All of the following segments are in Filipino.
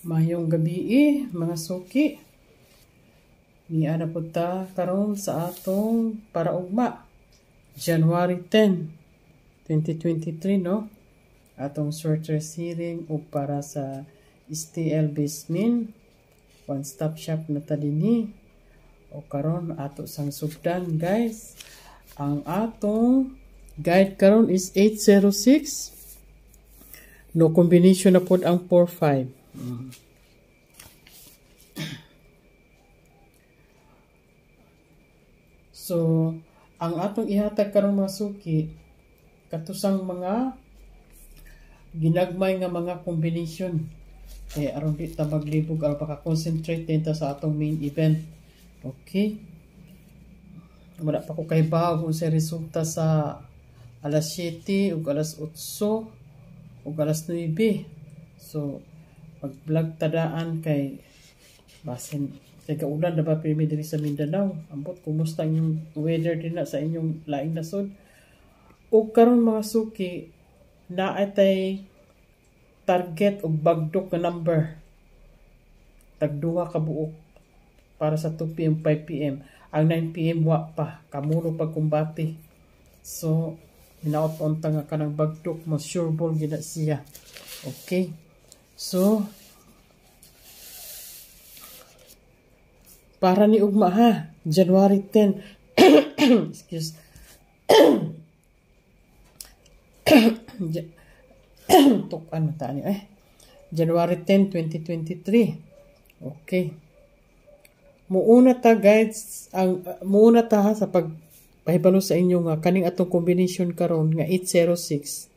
Mayong gabi, eh, mga suki. Niya na po ta karon sa atong paraugma. January 10, 2023, no? Atong sorters hearing o para sa STL Basement. One-stop shop na ta O karon ato sang subdan, guys. Ang atong guide karon is 806. No combination na po ang 45. Mm-hmm. So, ang atong ihatag karong mga suki katusang mga ginagmay nga mga combination Eh, aron di ta maglibog aron paka concentrate dinta sa atong main event okay wala pa ko kay ba kung sa resulta sa alas 7 o alas 8 o alas 9 so pag-vlog tadaan kay basin kay kaulan na pimi diri sa Mindanao ambot kumusta yung weather din na sa inyong laing nasod o karon mga suki na atay target o bagdok na number tagduha ka buok para sa 2 pm 5 pm ang 9 pm wa pa kamuro pagkumbati so hinaot-on tanga ka ng bagdok mo sure ball gina siya okay So, para ni Ugma ha, January 10, excuse, tukan mo tayo eh, January 10, 2023, okay, muuna ta guides ang, uh, muuna ta ha sa pag, sa inyo nga, kaning atong combination karon nga 806,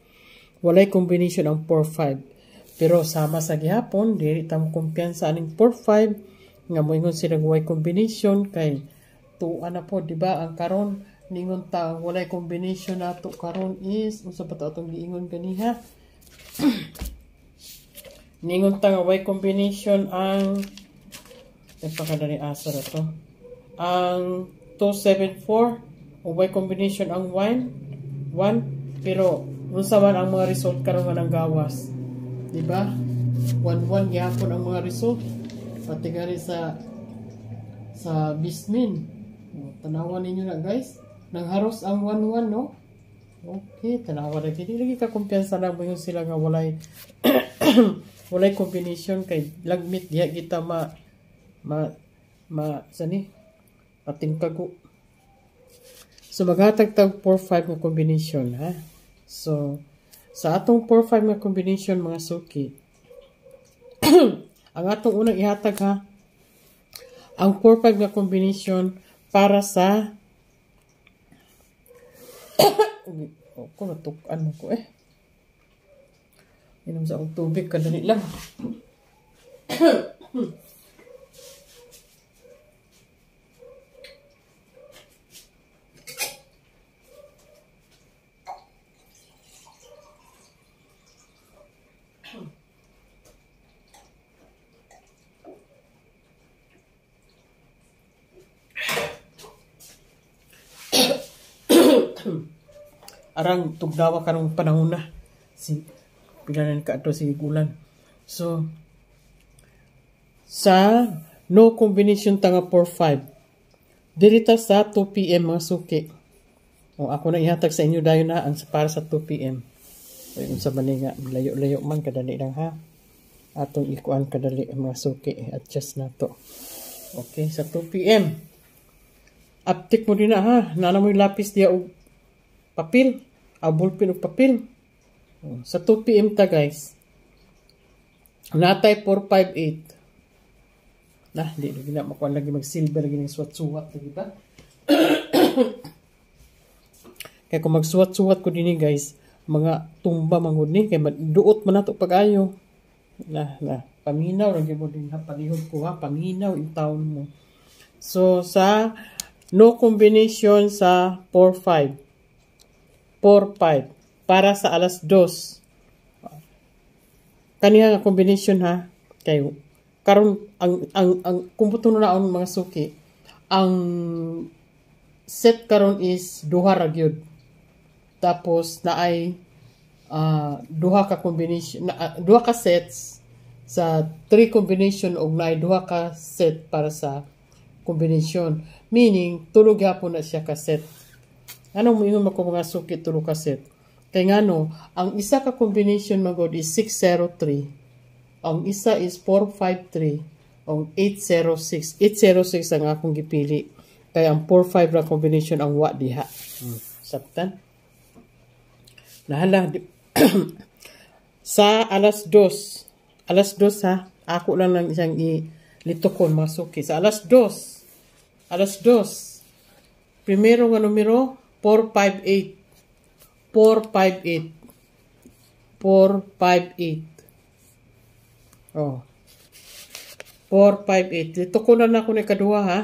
walay combination ang 45, pero sama sa gihapon, diri tam kumpiyansa aning 4-5 nga moingon sila way combination kay tuwa na po, di ba? Ang karon ningon ta walay combination nato karon is unsa pa ta atong giingon kaniha? ningon ta nga way combination ang ipakadari asa ra to. Ang 274 way combination ang 1 1 pero unsa man ang mga result karon nga nang gawas Diba? 1-1 gihapon ang mga result. Pati nga rin sa sa Bismin. Oh, tanawan ninyo na guys. Nang haros ang 1-1 no? Okay, tanawan na kini. Lagi kakumpiyansa na mo yung sila nga walay walay combination kay lagmit diya kita ma ma ma sa ni ating kago. So magatag tag 4-5 nga combination ha. So sa atong 4-5 nga combination mga suki, ang atong unang ihatag ha, ang 4-5 nga combination para sa oh, ko mo ko eh. Inom sa akong tubig, kadali lang. arang tugdawa karong panahon na si pilanan ka ato si gulan so sa no combination tanga 4-5 dirita sa 2 pm mga suki o ako na ihatag sa inyo dayon na ang para sa 2 pm ay sa man nga layo-layo man kadali lang ha atong ikuan kadali mga suki adjust to. okay sa 2 pm Aptik mo din na ha. Nana mo lapis diya o papel. A ballpen of papel. sa 2 p.m. ta guys. Natay 458. na hindi lagi na makuha lagi mag-silver lagi ng suwat-suwat. Lagi ba? Kaya kung magsuwat-suwat ko din eh, guys, mga tumba mangod ni kay duot man nato pagayo na na paminaw ra gyud mo din ha palihog ko ha paminaw in town mo so sa no combination sa 45 4.5 para sa alas 2. Kaniya nga kombinasyon ha. Kayo. Karon ang ang ang kumputo na ang mga suki. Ang set karon is duha ra Tapos na ay uh, ah, duha ka combination na, uh, duha ka sets sa three combination og na duha ka set para sa combination. Meaning tulog hapon na siya ka set. Ano mo ihon makungasuki tulo ka set. Kay ngano, ang isa ka combination magod is 603. Ang isa is 453. Ang 806. 806 ang akong gipili. Kaya ang 45 5 na combination ang wa diha. Hmm. Saktan? Nahala. sa alas dos. Alas dos ha. Ako lang lang isang i-litokon masuki. Sa alas dos. Alas dos. Primero nga numero, 458 458 458 oh 458 dito ko na na ako ni kaduha ha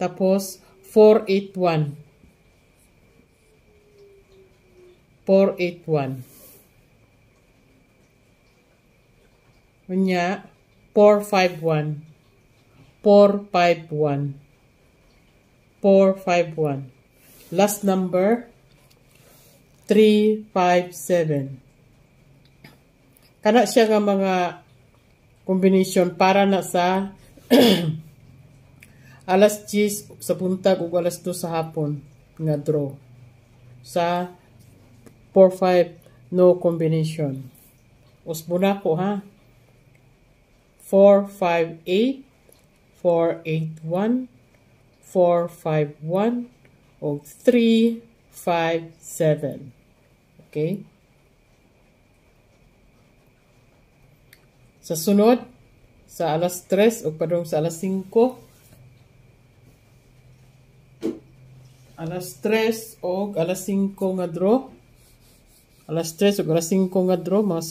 tapos 481 481 Unya, 451 451 451 Last number, 357. Kana siya nga mga combination para na sa alas 10 sa buntag ug alas 2 sa hapon nga draw sa 45 no combination. Usbo na ko ha. 458 481 451 o 3, 5, 7. Okay? Sa sunod, sa alas 3 o padong sa alas 5, alas 3 o alas 5 nga draw, alas 3 o alas 5 nga draw, mga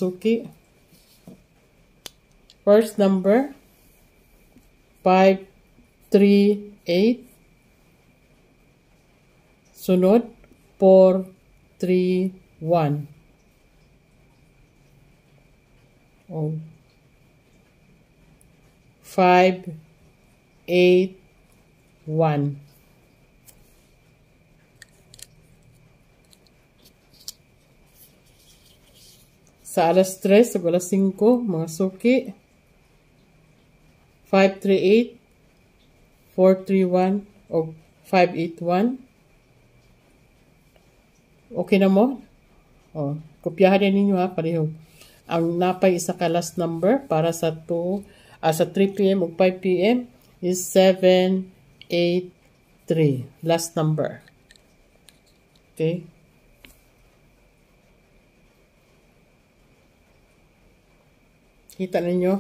First number, 5, 3, 8. Sunod, 4, 3, 1. Oh. 5, 8, 1. Sa alas 3, sa alas 5, mga suki. 538, 431, o 581. Okay na mo? O, oh, kopyahan din ninyo ha, pareho. Ang napay isa ka last number para sa 2, uh, ah, sa 3 p.m. o 5 p.m. is 783. Last number. Okay? Kita ninyo?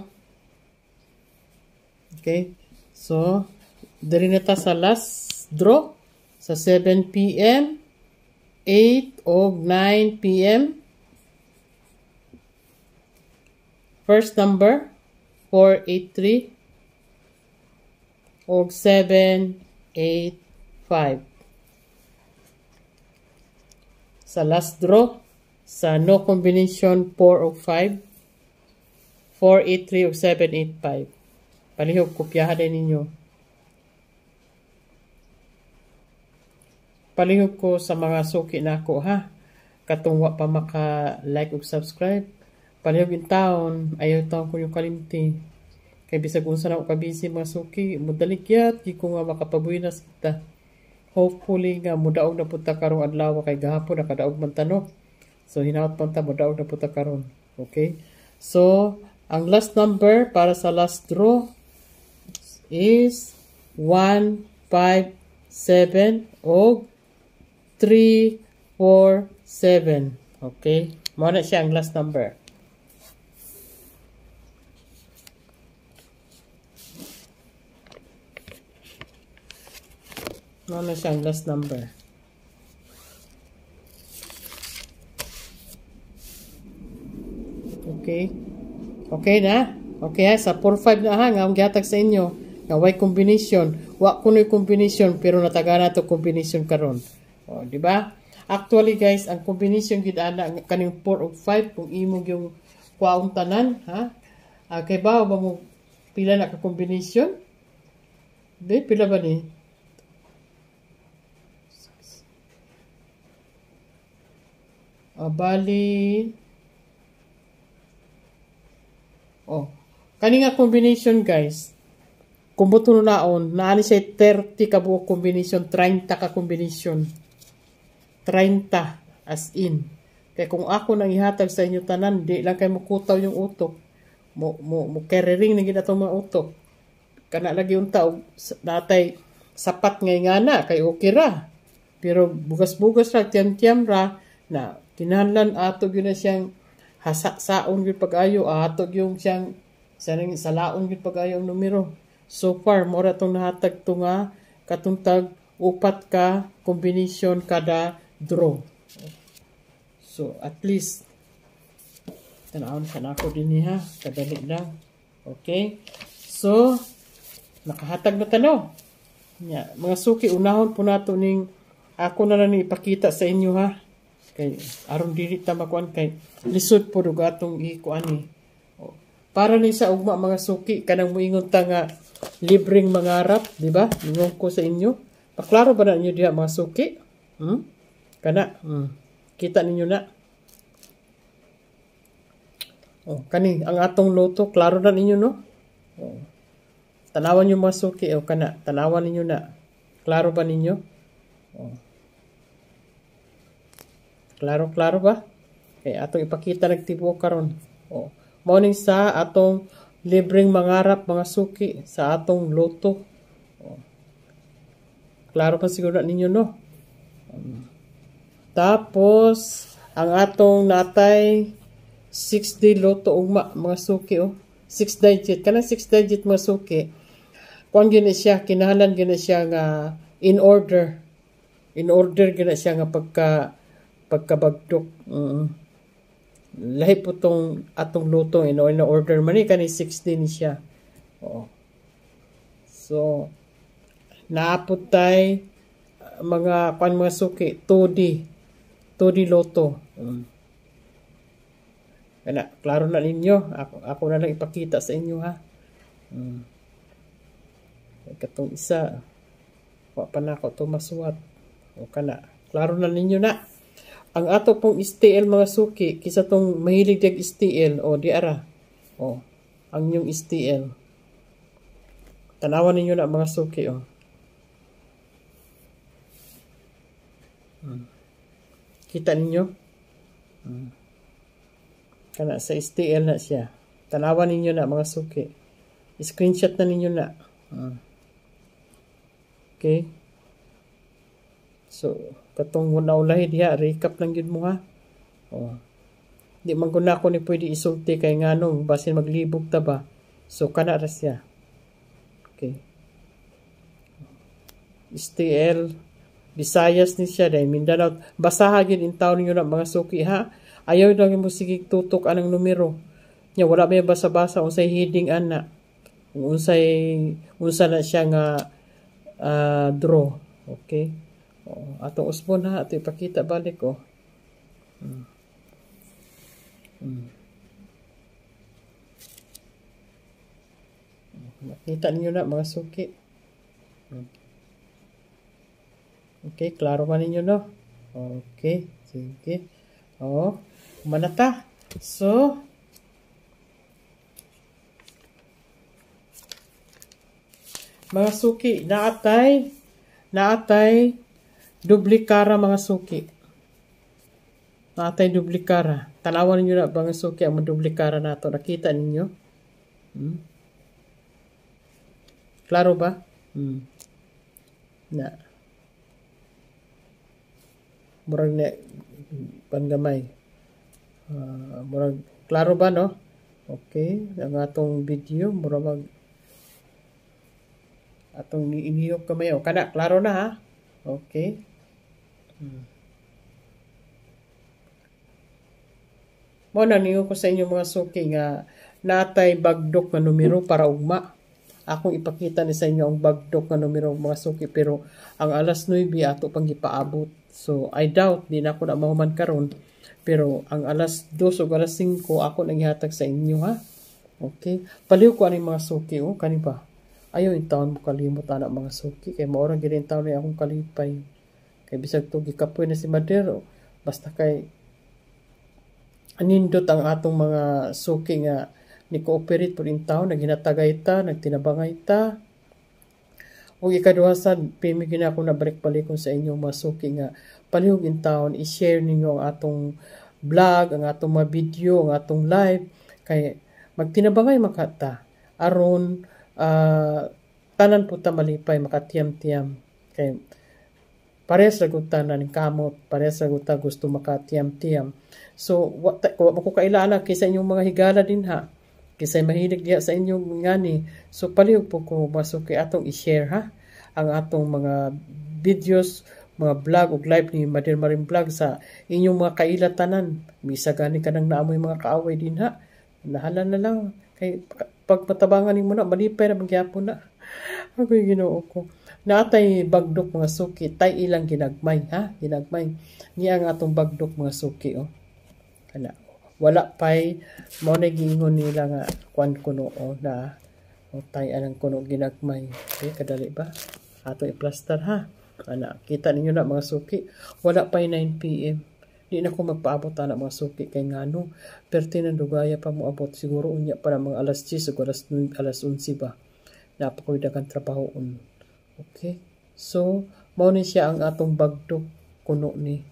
Okay? So, dari na sa last draw sa 7 p.m. 8 o 9 p.m. First number 483 o 785. Sa last draw sa no combination 4 o 5 483 o 785. Palihog kopyahan din ninyo. palihog ko sa mga suki na ako ha. Katungwa pa maka like ug subscribe. Palihog in town, ayaw taon ko yung kalimti. Kay bisag unsa na ako kabisi mga suki, mudalik yat, ko nga makapabuinas kita. Hopefully nga mudaog na puta karong adlaw kay gahapon nakadaog man tanok. So hinaot man ta mudaog na puta karon. Okay? So ang last number para sa last draw is 1 5 7 og 3, 7. Okay? Muna siya ang last number. Muna siya ang last number. Okay? Okay na? Okay Sa 4-5 na ha, nga gihatag sa inyo. Nga way combination. Wa kuno'y combination, pero nataga na ito combination karon. O, oh, di ba? Actually guys, ang combination gid ana kaning 4 ug 5 kung imong yung kwaong tanan, ha? Ah, kay ba ba mo pila na ka combination Di pila ba ni? Ah, bali Oh. Kani combination guys. Kung buto naon, naani siya 30 ka buo combination, 30 ka combination. 30 as in. Kaya kung ako nang ihatag sa inyo tanan, di lang kayo makutaw yung utok. Mo, mo, mo carrying na gina itong mga utok. Kana lagi yung tao, natay sapat ngay nga na, kay okay ra. Pero bugas-bugas ra, tiyam-tiyam ra, na tinanlan ato yun na siyang hasaksaon yun pag-ayo, ato yung siyang sanang salaon yun pag-ayo ang numero. So far, mora itong nahatag ito nga, katuntag upat ka kombinasyon kada draw. So, at least, tanawon ka na ako din niya. Kadali lang. Okay? So, nakahatag na tanaw. Yeah. Mga suki, unahon po nato ning ako na lang ipakita sa inyo ha. Kay, aron dili ta makuan kay lisod po duga atong ikuan ni. Eh. Para ni sa ugma mga suki kanang moingon tanga libreng mangarap, di ba? Ningon ko sa inyo. Paklaro ba na inyo diha mga suki? Hmm? Kana, mm, kita ninyo na. Oh, kani, ang atong luto, klaro na ninyo, no? Oh. Tanawan nyo mga suki, o oh, kana, tanawan ninyo na. Klaro ba ninyo? Oh. Klaro, klaro ba? eh atong ipakita nagtibo karon. Oh. Morning sa atong libreng mangarap mga suki sa atong luto. Oh. Klaro pa siguro na ninyo, no? Um. Tapos, ang atong natay 6D loto ugma mga suki oh. 6 digit kana 6 digit mga suki. Kuan gyud siya kinahanglan gyud siya nga in order. In order gyud siya nga pagka pagkabagtok. Mm. -hmm. Lahi po tong atong luto in, in order man kani 16 ni siya. Oh. So naapot tay mga kuan mga suki 2D Toriloto. Um, mm. Kana, klaro na ninyo. Ako, ako na lang ipakita sa inyo ha. Um, mm. katong isa. Wa pa na ako ito masuwat. O kana, klaro na ninyo na. Ang ato pong STL mga suki, kisa tong mahilig dag STL, o di ara. O, ang yung STL. Tanawan ninyo na mga suki, o. Hmm. Kita ninyo? Kana sa STL na siya. Tanawan ninyo na mga suki. Screenshot na ninyo na. Okay? So, katong muna ulahi diha, recap lang yun mo ha. Oh. Di maguna ko ni pwede isulti kay nga nung basin maglibog ta ba. So, kana ra siya. Okay. STL Visayas ni siya day Mindanao. Basahagin in town niyo na mga suki ha. Ayaw lang mo sige tutok anang numero. Nya wala may basa-basa unsay hiding ana. Unsay unsa na siya nga uh, draw. Okay. Oh, atong usbon ha ato ipakita balik ko. Oh. Hmm. Hmm. Nakita niyo na mga suki. Hmm. Okay, klaro pa ninyo, no? Okay, sige. Oo, manata. So, mga suki, naatay, naatay, duplikara mga suki. Naatay duplikara. Tanawan ninyo na mga suki ang duplikara nato. Nakita ninyo? Hmm? Klaro ba? Hmm. Na murag na pangamay uh, murag klaro ba no okay ang atong video murag atong atong niiniyok kamayo kana klaro na ha okay hmm. na niyo ko sa inyo mga suki nga natay bagdok na numero para ugma akong ipakita ni sa inyo ang bagdok nga numero mga suki pero ang alas 9 ato pang gipaabot so I doubt di na ako na mahuman karon pero ang alas 2 o alas 5 ako nang ihatag sa inyo ha okay paliw ko ani mga suki oh kani ba ayo in taon mo kalimot ana mga suki kay maorang gid in taon ni akong kalipay kay bisag to gikapoy na si Madero basta kay anindot ang atong mga suki nga ni cooperate pud in town naghinatagay ta nagtinabangay ta o ikaduha sa pimi gina ko nabalik palikon sa inyo masuki nga palihog in town i-share ninyo ang atong vlog ang atong mga video ang atong live kay magtinabangay makata aron uh, tanan po ta malipay makatiyam-tiyam kay pares ra gud tanan kamot pares ra gud gusto makatiyam-tiyam so wa, wa ko kailan kaysa inyong mga higala din ha Kisay mahilig diya sa inyong ni So paliw po ko masuki atong i-share ha ang atong mga videos, mga vlog o live ni Madir Marim Vlog sa inyong mga kailatanan. Misa gani ka nang naamoy mga kaaway din ha. Nahala na lang. Kay pagmatabangan ni mo na, mali pera magyapon na. Agoy ginoo ko. Naatay bagdok mga suki, tay ilang ginagmay ha, ginagmay. Niya ang atong bagdok mga suki oh. Kana wala pay mo nagingon nila nga kwan kuno o na o tay anang kuno ginagmay okay, kadali ba ato i-plaster ha ana kita ninyo na mga suki wala pay 9 pm di na ko magpaabot ana mga suki kay ngano perti nang dugaya pa mo abot siguro unya para mga alas 10 o alas 11 ba napakoy dagan trabaho un okay so mao siya ang atong bagtok kuno ni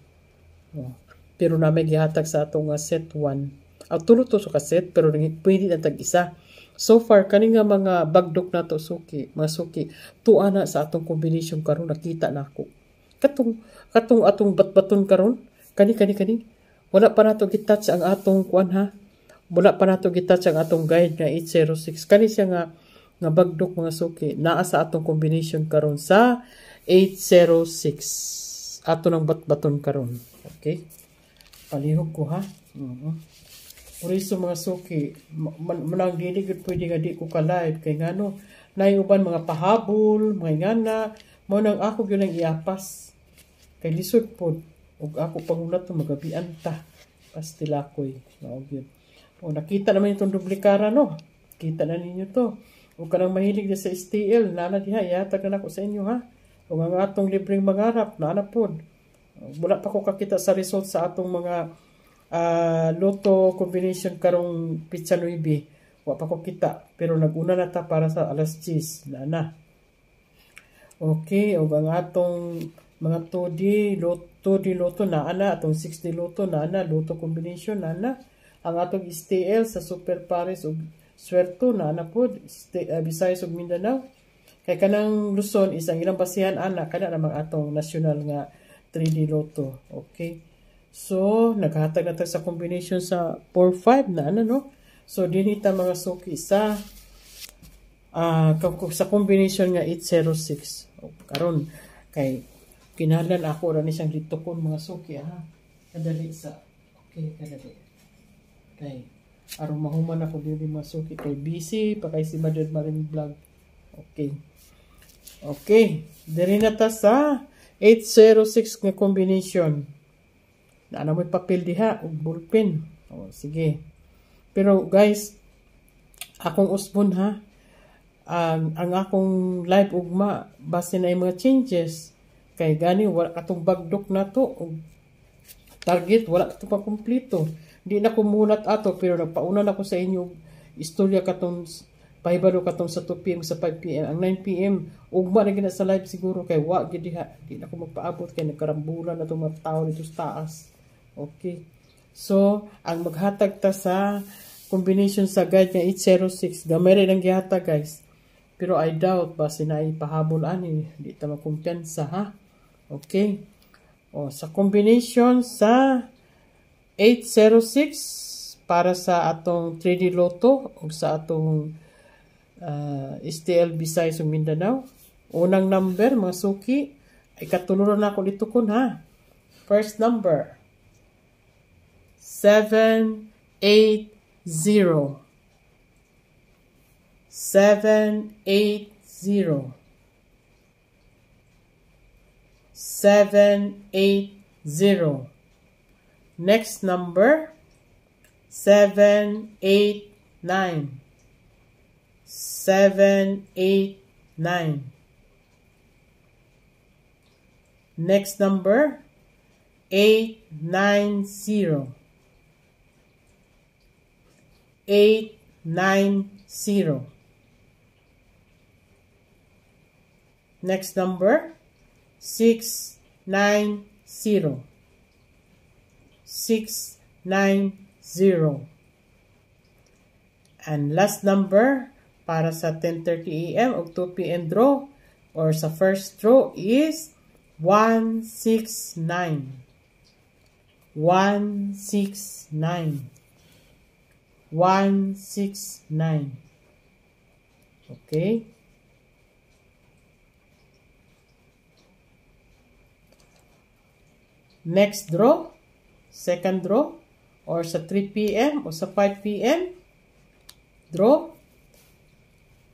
oh pero na namin gihatag sa atong nga set 1 ang tulo to sa kaset pero pwede na tag isa so far kani nga mga bagdok nato suki mga suki tuwa na sa atong combination karon nakita nako katong katong atong batbaton karon kani kani kani wala pa nato gitouch ang atong kuan ha wala pa nato gitouch ang atong guide nga 806 kani siya nga nga bagdok mga suki naa sa atong combination karon sa 806 ato ng batbaton karon okay palihok ko ha mm -hmm. Uriso mga suki, manang dili gud pwede nga di ko ka live kay ngano nay uban mga pahabol, mga ngana, mao nang ako gyud ang iapas. Kay lisod pod ug ako pangulat magabian ta. pastila ko mao gyud. O nakita naman itong duplikara no. Kita na ninyo to. Ug kanang mahilig na sa STL, nana diha yatag na ako sa inyo ha. Ug ang atong libreng mangarap, nana pod wala pa ko kakita sa result sa atong mga uh, ah, loto combination karong pizza 9 wala pa ko kita pero naguna na ta para sa alas 10 na na okay og ang atong mga 2 loto di loto na ana atong 60 loto na ana loto combination na ana ang atong STL sa Super Paris og Swerto na ana pod uh, ah, Visayas og Mindanao kay kanang Luzon isang ilang basihan ana kada namang atong national nga 3D Lotto. Okay. So, naghatag na tayo sa combination sa 4-5 na ano, no? So, dinita mga suki sa uh, sa combination nga 806. O, karon kay kinahanglan ako ra ni siyang litukon mga suki ha. Kadali sa okay, kadali. Okay. aron mahuman ako diri mga suki kay busy pa kay si Madrid Marine vlog. Okay. Okay, diri na ta sa 806 nga combination. Na mo papel diha ug ballpen. O, sige. Pero guys, akong usbon ha. Ang, ang akong live ugma base na mga changes kay gani wala katong bagdok na to og target wala katong pa kumpleto. Di na kumunat ato pero nagpauna na ko sa inyo istorya katong pahibaro katong sa 2 pm sa 5 pm ang 9 pm ugma na gina sa live siguro kay wa gid diha di na ko magpaabot kay nagkarambulan na tong mga tawo dito sa taas okay so ang maghatag ta sa combination sa guide nga 806 gamay rin ang gihatag guys pero I doubt ba sinay ani di ta makumpiyansa ha okay o sa combination sa 806 para sa atong 3D Lotto o sa atong uh, ah, STL Visayas o Mindanao. Unang number, mga suki, ay katuluran na ako dito kun ha. First number, 780. 780. 780. Next number, 789. seven, eight, nine. Next number, eight, nine, zero. Eight, nine, zero. Next number, six, nine, zero. Six, nine, zero. And last number, para sa 10.30 a.m. o 2 p.m. draw or sa first draw is 169. 169. 169. Okay? Next draw, second draw, or sa 3 p.m. o sa 5 p.m. Draw,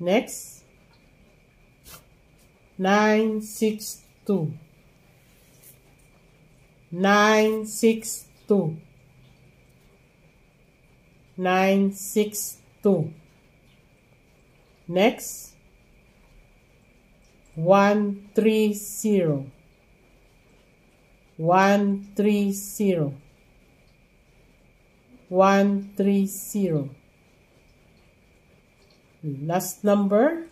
Next. 962. 962. 962. Next. 130. 130. 130 last number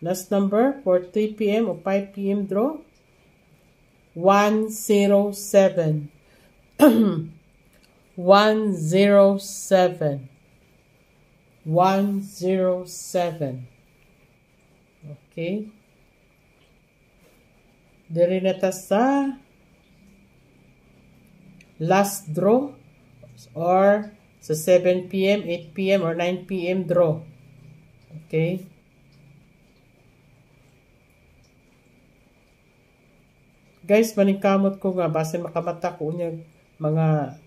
last number for 3 p.m. or 5 p.m. draw 107 107 107 okay diri na ta sa last draw or sa 7 p.m., 8 p.m. or 9 p.m. draw Okay? Guys, maningkamot ko nga basin makamata ko niya mga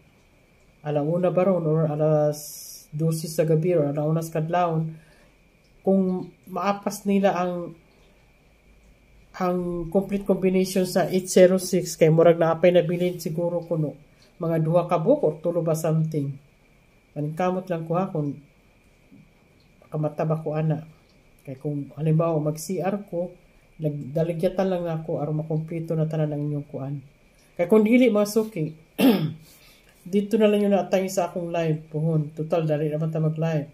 alauna ba ron or alas 12 sa gabi or alauna sa kadlawon kung maapas nila ang ang complete combination sa 806 kay murag na apay nabilin siguro kuno mga duha ka buok or tulo ba something maningkamot lang ko ha kung kamataba ko ana kay kung halimbawa mag CR ko nagdaligyatan lang ako aron makompleto na tanan ang inyong kuan kay kung dili masuki dito na lang yun natay sa akong live puhon total dali naman ta mag live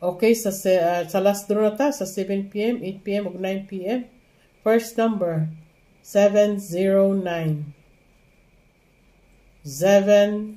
okay sa uh, sa last draw na ta sa 7 pm 8 pm ug 9 pm first number 709 709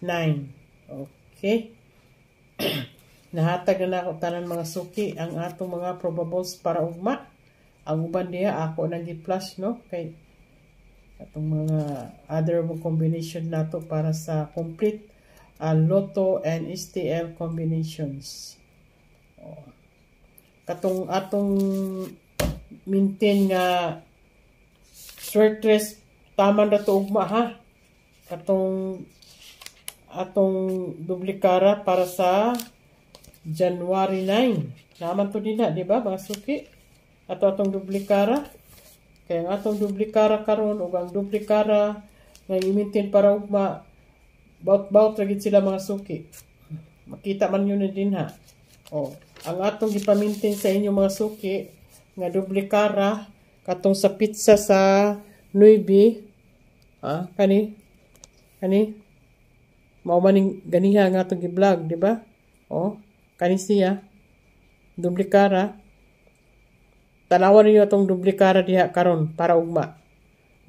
9. Okay. Nahatag na ako tanan mga suki ang atong mga probables para ugma. Ang uban niya ako nang gi-plus no kay atong mga other combination nato para sa complete uh, Lotto and STL combinations. Oh. Katong atong maintain nga short rest taman ra to ugma ha. Katong atong duplikara para sa January 9. Naman to nila, di ba, mga suki? Ato atong duplikara. Kaya atong duplikara karon ug ang duplikara nga imintin para ugma baut-baut lagi sila mga suki. Makita man yun na din ha. Oh, ang atong ipamintin sa inyo mga suki nga duplikara katong sa pizza sa 9 ha kani kani mao maning ganiha nga atong i vlog di ba? Oh, kani siya duplikara. Tanawan niyo atong duplikara diha karon para ugma.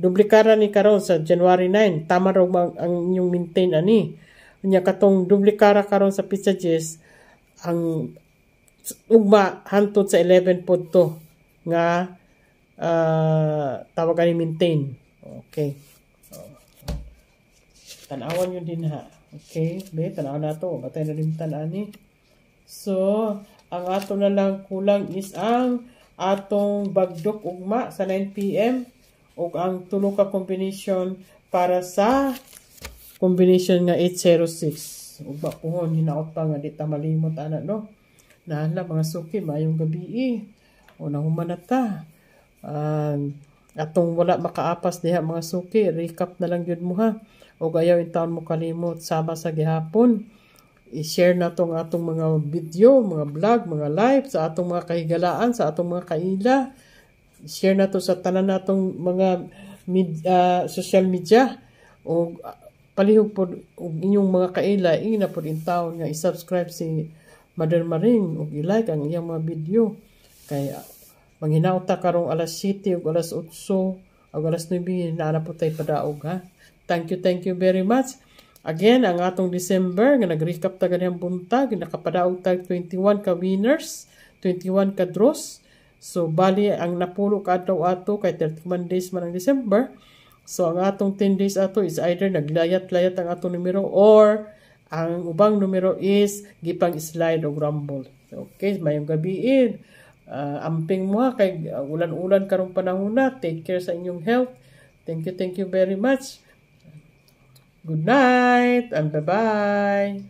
Duplikara ni karon sa January 9, tama ra ang inyong maintain ani. Unya katong duplikara karon sa Pizza Jess ang ugma hantod sa 11 pod to nga uh, ah, tawagan ni maintain. Okay. Tanawan nyo din ha. Okay, may tanaw na to. Matay na rin tanani. So, ang ato na lang kulang is ang atong bagdok ugma sa 9pm o ang tulo ka combination para sa combination nga 806. Ugma puhon, hinaot pa nga di tamalimot ana no. Nahala mga suki, mayong gabi eh. O nahuman na Um, atong wala makaapas diha mga suki, recap na lang yun mo ha o gayaw itaan mo kalimot sama sa gihapon i-share na tong atong mga video, mga vlog, mga live sa atong mga kahigalaan, sa atong mga kaila. I-share na to sa tanan natong mga med, uh, ah, social media o uh, palihog po og inyong mga kaila ingna po in town nga i-subscribe si Mother Maring ug i-like ang iyang mga video kay uh, ta karong alas 7 ug alas 8 ug alas 9 na na po tay padaog ha Thank you, thank you very much. Again, ang atong December, nga nag-recap ta ganyan buntag, nakapadaog tag 21 ka winners, 21 ka draws. So, bali, ang napulo ka adlaw ato kay 31 days man ang December. So, ang atong 10 days ato is either naglayat-layat ang atong numero or ang ubang numero is gipang slide o rumble. Okay, mayong gabiin. Uh, ah, amping mo kay ah, ulan-ulan karong panahon na. Take care sa inyong health. Thank you, thank you very much. Good night and bye-bye.